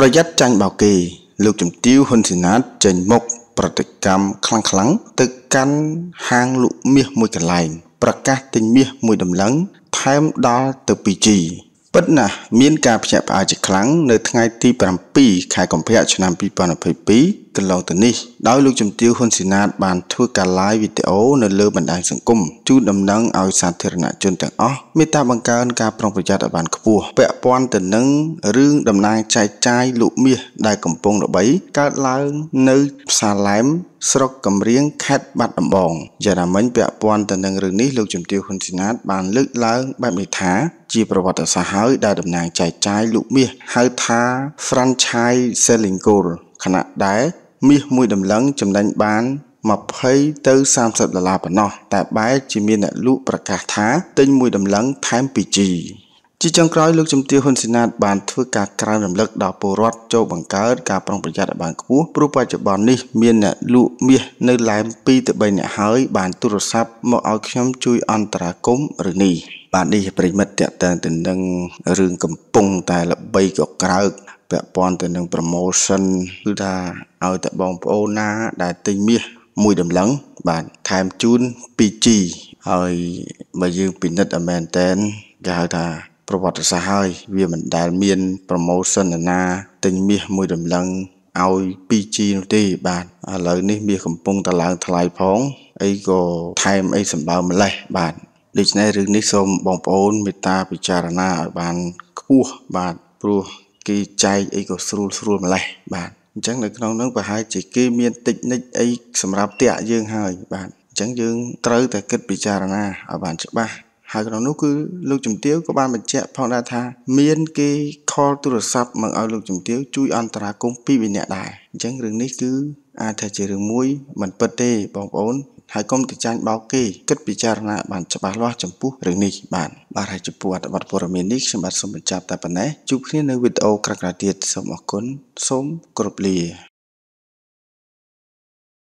ប្រយ័ត្នចាញ់បោកគេ លោកជំទាវហ៊ុនសេណាតចេញមុខប្រតិកម្មខ្លាំងៗទៅកាន់ហាងលក់មាសមួយកន្លែង ប្រកាសទិញមាសមួយដំឡឹងថែមដល់ទៅ 2G ពិតណាស់មានការភ្ញាក់ផ្អើលជាខ្លាំងនៅថ្ងៃទី7ខែកុម្ភៈឆ្នាំ2022កន្លងទៅនេះដោយលោកជំទាវហ៊ុនស៊ីណាតបានធ្វើការ live វីដេអូនៅលើបណ្ដាញសង្គមជូនដំណឹងឲ្យសាធារណជនទាំងអស់មេត្តាបង្កើនការប្រុងប្រយ័ត្នឲ្យបានខ្ពស់ពាក់ព័ន្ធទៅនឹងរឿងតំណាងចែកចាយលោកមាសដែលកំពុងរបីកើតឡើងនៅផ្សារឡែមស្រុកកំរៀងខេត្តបាត់ដំបងយ៉ាងណាមិញពាក់ព័ន្ធទៅនឹងរឿងនេះលោកជំទាវហ៊ុនស៊ីណាត បានលើកឡើងបែបនេះថាជាប្រវត្តិសាស្ត្រហើយដែលតំណាងចែកចាយលោកមាសហៅថា franchise selling goal ខណៈដែលមាសមួយដំឡឹងចំណេញបាន20ទៅ30ដុល្លារប៉ុណ្ណោះ តែបែរជាមានអ្នក លក់ប្រកាសថា ទិញមួយដំឡឹងថែម 2G ជាចុងក្រោយលោកជំទាវហ៊ុនសេណាតបានធ្វើការក្រើនរំលឹកដល់ពលរដ្ឋចូលបង្កើតការប្រុងប្រយ័ត្នឲ្យបានខ្ពស់ព្រោះបច្ចុប្បន្ននេះមានអ្នកលក់មាសនៅឡែម2ទៅ3នាក់ហើយបានទូរស័ព្ទមកឲ្យខ្ញុំជួយអន្តរាគមន៍ឬនេះបាទនេះប្រិមិត្តតេតើទៅនឹងរឿងកំពុងតែល្បីក៏ក្រើកពាក់ព័ន្ធទៅនឹង promotion គឺថាឲ្យតែបងប្អូនណា ដែលទិញមាសមួយដំឡឹងបាទថែមជូន 2G ហើយបើយើងពិនិត្យឲ្យមែនតែនគេហៅថាប្រវត្តិសាស្ត្រហើយវាមិនដែលមាន promotion ណា ទិញមាសមួយដំឡឹងឲ្យ 2G នោះទេ បាទឥឡូវនេះ មាសកំពុងតឡើង ថ្លៃផង អីក៏ថែមអីសម្បើម្លេះបាទដូច្នេះរឿងនេះសូមបងប្អូនមេត្តាពិចារណាឲ្យបានខ្ពស់បាទព្រោះគេចែកអីក៏ស្រួលស្រួលម្លេះបាទអញ្ចឹងនៅក្នុងហ្នឹងប្រហែលជាគេមានតិចនិចអីសម្រាប់តាក់យើងហើយបាទអញ្ចឹងយើងត្រូវតែគិតពិចារណាឲ្យបានច្បាស់ហើយក្នុងនោះគឺលោកជំទាវក៏បានបញ្ជាក់ផងដែរថាមានគេខលទូរស័ព្ទមកឲ្យលោកជំទាវជួយអន្តរាគមពីវិញ្ញាណដែរអញ្ចឹងរឿងនេះគឺអាចថាជារឿងមួយ មិនពិតទេបងប្អូនហើយកុំទៅចាញ់បោកគេគិតពិចារណាបានច្បាស់លាស់ចំពោះរឿងនេះបាទបាទហើយចំពោះអត្ថបទព័ត៌មាននេះខ្ញុំបាទសូមបញ្ចប់តែប៉ុណ្ណេះជួបគ្នានៅវីដេអូក្រោយៗទៀតសូមអរគុណសូមគោរពលា